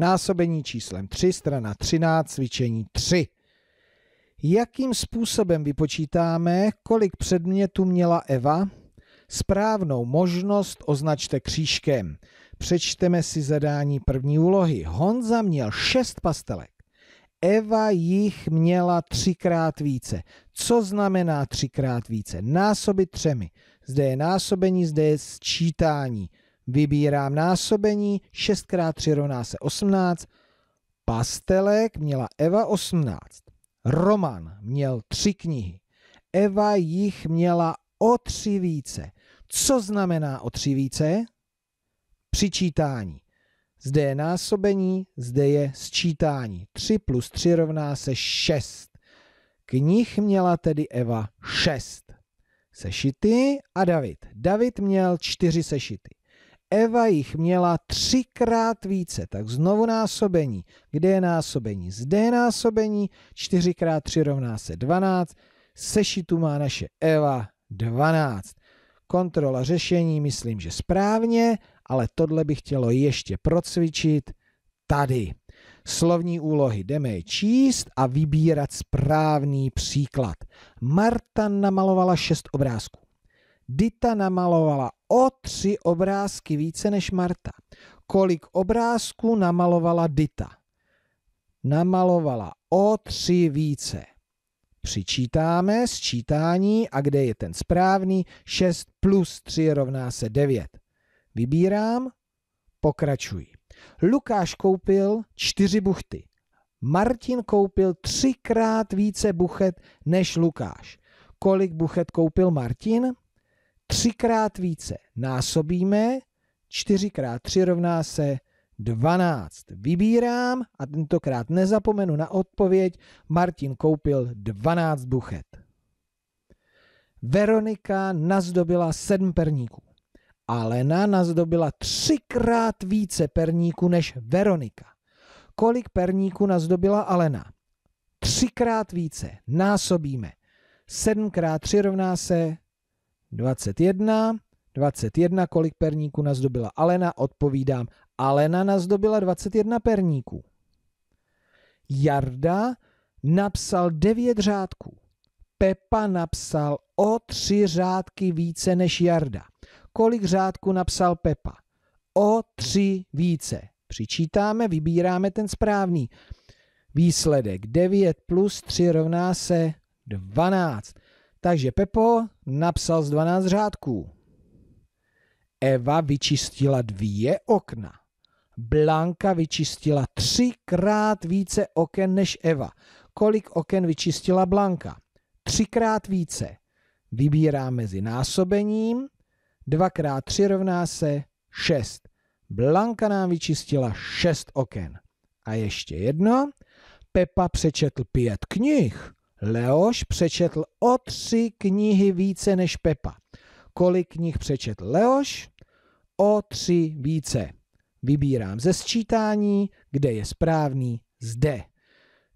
Násobení číslem 3, strana 13, cvičení 3. Jakým způsobem vypočítáme, kolik předmětů měla Eva? Správnou možnost označte křížkem. Přečteme si zadání první úlohy. Honza měl 6 pastelek. Eva jich měla třikrát více. Co znamená třikrát více? Násobit třemi. Zde je násobení, zde je sčítání. Vybírám násobení, 6 x 3 rovná se 18. Pastelek měla Eva 18. Roman měl tři knihy. Eva jich měla o tři více. Co znamená o tři více? Přičítání. Zde je násobení, zde je sčítání. 3 plus 3 rovná se 6. Knih měla tedy Eva 6 sešity a David. David měl 4 sešity. Eva jich měla třikrát více, tak znovu násobení. Kde je násobení? Zde je násobení, 4 x 3 rovná se 12, sešitu má naše Eva 12. Kontrola řešení, myslím, že správně, ale tohle bych chtělo ještě procvičit tady. Slovní úlohy jdeme je číst a vybírat správný příklad. Marta namalovala šest obrázků. Dita namalovala o tři obrázky více než Marta. Kolik obrázků namalovala Dita? Namalovala o tři více. Přičítáme sčítání a kde je ten správný? 6 plus 3 rovná se 9. Vybírám, pokračuji. Lukáš koupil čtyři buchty. Martin koupil třikrát více buchet než Lukáš. Kolik buchet koupil Martin? třikrát více násobíme, 4 x 3 rovná se 12. Vybírám a tentokrát nezapomenu na odpověď, Martin koupil 12 buchet. Veronika nazdobila 7 perníků. Alena nazdobila třikrát více perníků než Veronika. Kolik perníků nazdobila Alena? Třikrát více. Násobíme. 7 x 3 rovná se 21, 21, kolik perníků nazdobila Alena, odpovídám, Alena nazdobila 21 perníků. Jarda napsal 9 řádků. Pepa napsal o tři řádky více než Jarda. Kolik řádků napsal Pepa? O tři více. Přičítáme, vybíráme ten správný. Výsledek 9 plus 3 rovná se 12. Takže Pepo napsal z 12 řádků. Eva vyčistila dvě okna. Blanka vyčistila třikrát více oken než Eva. Kolik oken vyčistila Blanka? Třikrát více. Vybírá mezi násobením. 2 x 3 rovná se 6. Blanka nám vyčistila 6 oken. A ještě jedno. Pepa přečetl pět knih. Leoš přečetl o tři knihy více než Pepa. Kolik knih přečetl Leoš? O tři více. Vybírám ze sčítání, kde je správný zde.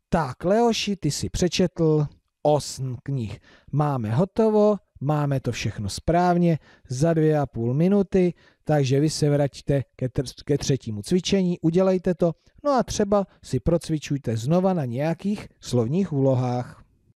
Tak, Leoši, ty si přečetl osm knih. Máme hotovo, máme to všechno správně za dvě a půl minuty, takže vy se vraťte ke, tr- ke třetímu cvičení, udělejte to, no a třeba si procvičujte znova na nějakých slovních úlohách.